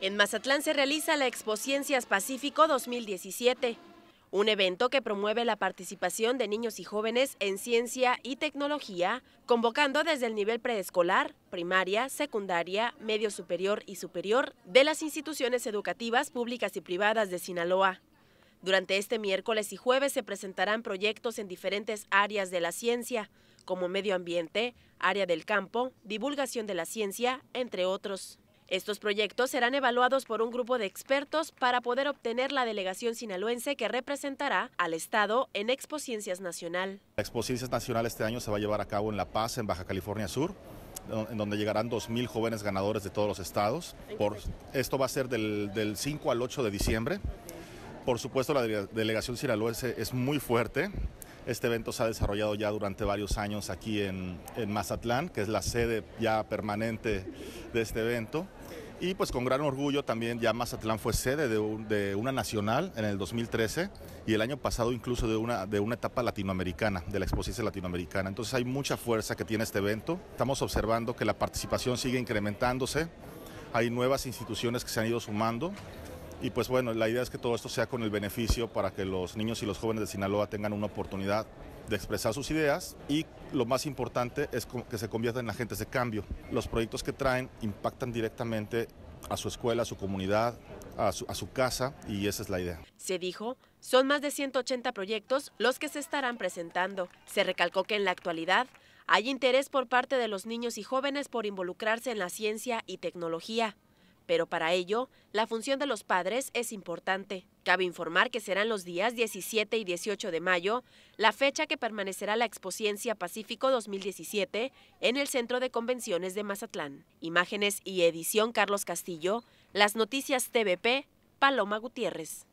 En Mazatlán se realiza la Expo Ciencias Pacífico 2017, un evento que promueve la participación de niños y jóvenes en ciencia y tecnología, convocando desde el nivel preescolar, primaria, secundaria, medio superior y superior de las instituciones educativas públicas y privadas de Sinaloa. Durante este miércoles y jueves se presentarán proyectos en diferentes áreas de la ciencia, como medio ambiente, área del campo, divulgación de la ciencia, entre otros. Estos proyectos serán evaluados por un grupo de expertos para poder obtener la delegación sinaloense que representará al Estado en Expo Ciencias Nacional. La Expo Ciencias Nacional este año se va a llevar a cabo en La Paz, en Baja California Sur en donde llegarán 2.000 jóvenes ganadores de todos los estados. Por, esto va a ser del, del 5 al 8 de diciembre. Por supuesto, la delegación sinaloense es muy fuerte. Este evento se ha desarrollado ya durante varios años aquí en, Mazatlán, que es la sede ya permanente de este evento. Y pues con gran orgullo también ya Mazatlán fue sede de, una nacional en el 2013 y el año pasado incluso de una, de una etapa latinoamericana, de la exposición latinoamericana. Entonces hay mucha fuerza que tiene este evento. Estamos observando que la participación sigue incrementándose, hay nuevas instituciones que se han ido sumando y pues bueno, la idea es que todo esto sea con el beneficio para que los niños y los jóvenes de Sinaloa tengan una oportunidad de expresar sus ideas y lo más importante es que se conviertan en agentes de cambio. Los proyectos que traen impactan directamente a su escuela, a su comunidad, a su, a su, casa y esa es la idea. Se dijo, son más de 180 proyectos los que se estarán presentando. Se recalcó que en la actualidad hay interés por parte de los niños y jóvenes por involucrarse en la ciencia y tecnología pero para ello, la función de los padres es importante. Cabe informar que serán los días 17 y 18 de mayo, la fecha que permanecerá la Expociencia Pacífico 2017 en el Centro de Convenciones de Mazatlán. Imágenes y edición Carlos Castillo, Las Noticias TVP, Paloma Gutiérrez.